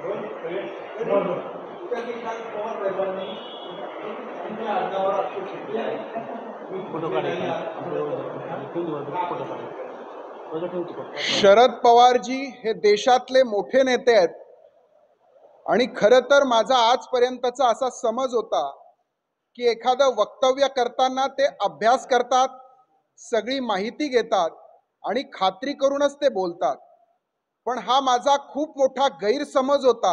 शरद पवारजी हे देशातले मोठे नेते आहेत आणि खर तर माझा आजपर्यंतचा असा समज होता की एखादं वक्तव्य करताना ते अभ्यास करतात सगळी माहिती घेतात आणि खात्री करूनच ते बोलतात पण हा माझा खूप मोठा गैरसमज होता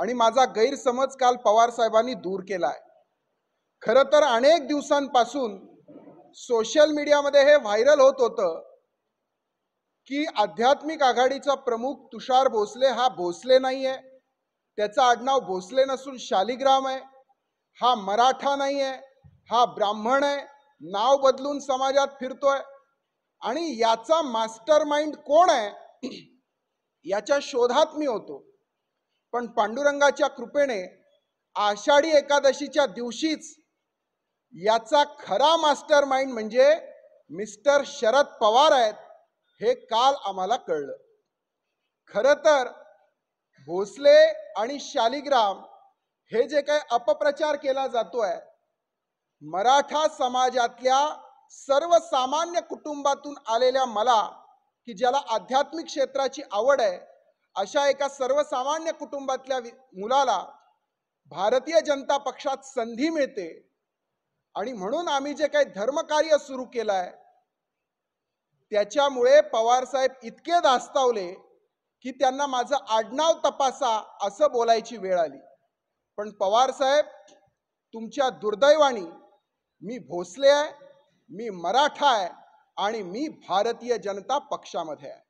आणि माझा गैरसमज काल पवार साहेबांनी दूर केलाय आहे खरं तर अनेक दिवसांपासून सोशल मीडियामध्ये हे व्हायरल होत होतं की आध्यात्मिक आघाडीचा प्रमुख तुषार भोसले हा भोसले नाही आहे त्याचं आडनाव भोसले नसून शालिग्राम आहे हा मराठा नाही आहे हा ब्राह्मण आहे नाव बदलून समाजात फिरतोय आणि याचा मास्टर माइंड कोण आहे याच्या शोधात मी होतो पण पांडुरंगाच्या कृपेने आषाढी एकादशीच्या दिवशीच याचा खरा मास्टर माइंड म्हणजे मिस्टर शरद पवार आहेत हे काल आम्हाला कळलं खरं तर भोसले आणि शालिग्राम हे जे काही अपप्रचार केला जातोय मराठा समाजातल्या सर्वसामान्य कुटुंबातून आलेल्या मला की ज्याला आध्यात्मिक क्षेत्राची आवड आहे अशा एका सर्वसामान्य कुटुंबातल्या मुलाला भारतीय जनता पक्षात संधी मिळते आणि म्हणून आम्ही जे काही धर्मकार्य सुरू केलं आहे त्याच्यामुळे पवारसाहेब इतके दास्तावले की त्यांना माझं आडनाव तपासा असं बोलायची वेळ आली पण पवारसाहेब तुमच्या दुर्दैवानी मी भोसले आहे मी मराठा आहे आणि मी भारतीय जनता पक्षामध्ये आहे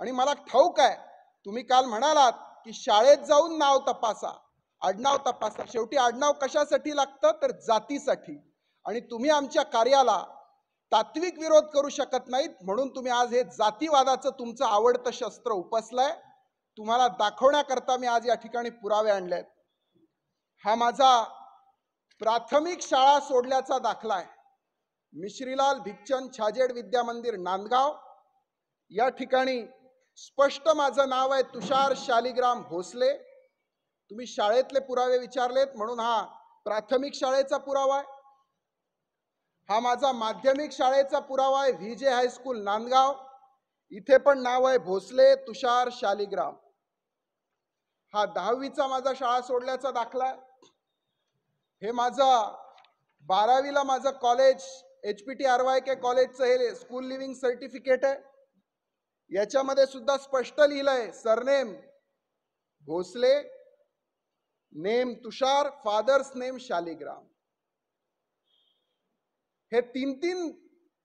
आणि मला ठाऊक आहे तुम्ही काल म्हणालात की शाळेत जाऊन नाव तपासा आडनाव तपासा शेवटी आडनाव कशासाठी लागतं तर जातीसाठी आणि तुम्ही आमच्या कार्याला तात्विक विरोध करू शकत नाहीत म्हणून तुम्ही आज हे जातीवादाचं तुमचं आवडतं शस्त्र उपसलंय तुम्हाला दाखवण्याकरता मी आज या ठिकाणी पुरावे आणले हा माझा प्राथमिक शाळा सोडल्याचा दाखला आहे मिश्रीलाल भिकचंद छाजेड विद्या मंदिर नांदगाव या ठिकाणी स्पष्ट माझं नाव आहे तुषार शालिग्राम भोसले तुम्ही शाळेतले पुरावे विचारलेत म्हणून हा प्राथमिक शाळेचा पुरावा आहे हा माझा माध्यमिक शाळेचा पुरावा आहे व्ही जे हायस्कूल नांदगाव इथे पण नाव आहे भोसले तुषार शालिग्राम हा दहावीचा माझा शाळा सोडल्याचा दाखला आहे हे माझा बारावीला माझं college H P T R Y K कॉलेजचं हे स्कूल लिव्हिंग सर्टिफिकेट आहे याच्यामध्ये सुद्धा स्पष्ट लिहिलंय surname Bhosale name Tushar father's name Shaligram हे तीन तीन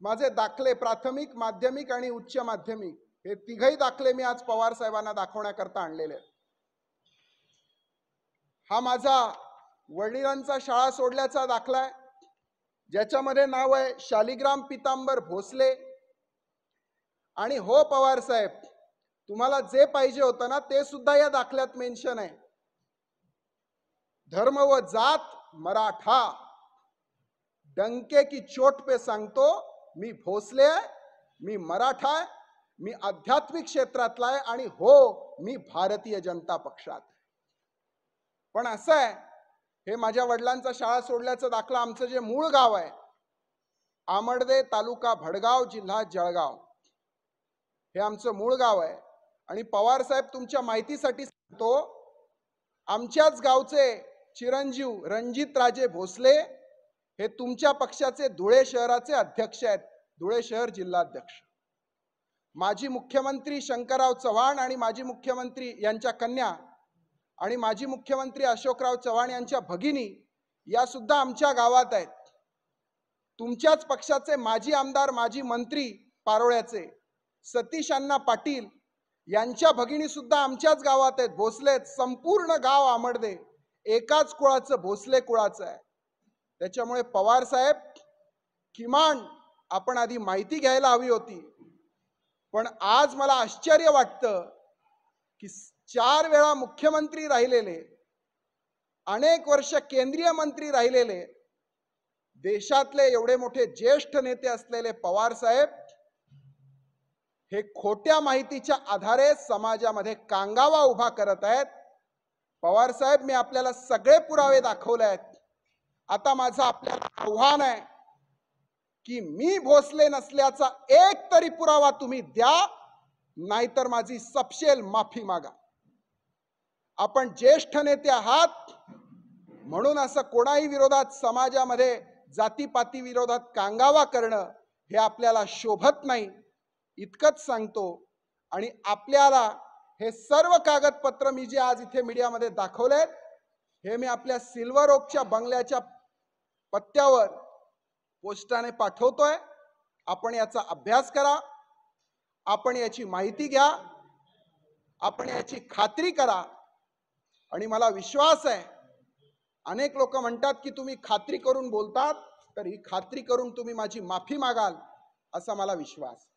माझे दाखले प्राथमिक माध्यमिक आणि उच्च माध्यमिक हे तिघही दाखले मी आज पवार साहेबांना दाखवण्याकरता आणलेले हा माझा वडिलांचा शाळा सोडल्याचा दाखला आहे ज्याच्यामध्ये नाव आहे शालिग्राम पितांबर भोसले आणि हो पवार साहेब तुम्हाला जे पाहिजे होतं ना ते सुद्धा या दाखल्यात मेन्शन आहे धर्म व जात मराठा डंके की चोट पे सांगतो मी भोसले आहे मी मराठा आहे मी आध्यात्मिक क्षेत्रातला आहे आणि हो मी भारतीय जनता पक्षात पण असं आहे हे माझ्या वडिलांचा शाळा सोडल्याचं दाखला आमचं जे मूळ गाव आहे आमडदे तालुका भडगाव जिल्हा जळगाव हे आमचं मूळ गाव आहे आणि पवार साहेब तुमच्या माहितीसाठी सांगतो आमच्याच गावचे चिरंजीव रणजित राजे भोसले हे तुमच्या पक्षाचे धुळे शहराचे अध्यक्ष आहेत धुळे शहर जिल्हाध्यक्ष माजी मुख्यमंत्री शंकरराव चव्हाण आणि माजी मुख्यमंत्री यांच्या कन्या आणि माजी मुख्यमंत्री अशोकराव चव्हाण यांच्या भगिनी या सुद्धा आमच्या गावात आहेत तुमच्याच पक्षाचे माजी आमदार माजी मंत्री पारोळ्याचे सतीश अण्णा पाटील यांच्या भगिनी सुद्धा आमच्याच गावात आहेत भोसले संपूर्ण गाव आमडदे एकाच कुळाचं भोसले कुळाचं आहे त्याच्यामुळे पवार साहेब किमान आपण आधी माहिती घ्यायला हवी होती पण आज मला आश्चर्य वाटतं की चार वेळा मुख्यमंत्री राहिलेले अनेक वर्ष केंद्रीय मंत्री राहिलेले देशातले एवढे मोठे ज्येष्ठ नेते असलेले पवार साहेब हे खोट्या माहितीच्या आधारे समाजामध्ये कांगावा उभा करत आहेत पवार साहेब मी आपल्याला सगळे पुरावे दाखवले आहेत आता माझं आपल्याला आव्हान आहे की मी भोसले नसल्याचा एक तरी पुरावा तुम्ही द्या नाहीतर माझी सपशेल माफी मागा आपण ज्येष्ठ नेते आहात म्हणून असं कोणाही विरोधात समाजामध्ये जातीपाती विरोधात कांगावा करणं हे आपल्याला शोभत नाही इतकंच सांगतो आणि आपल्याला हे सर्व कागदपत्र मी जे आज इथे मीडियामध्ये दाखवलेत हे मी आपल्या सिल्वर ओकच्या बंगल्याच्या पत्त्यावर पोस्टाने पाठवतोय आपण याचा अभ्यास करा आपण याची माहिती घ्या आपण याची खात्री करा आणि मला विश्वास आहे अनेक लोक म्हणतात की तुम्ही खात्री करून बोलतात तर ही खात्री करून तुम्ही माझी माफी मागाल असा मला विश्वास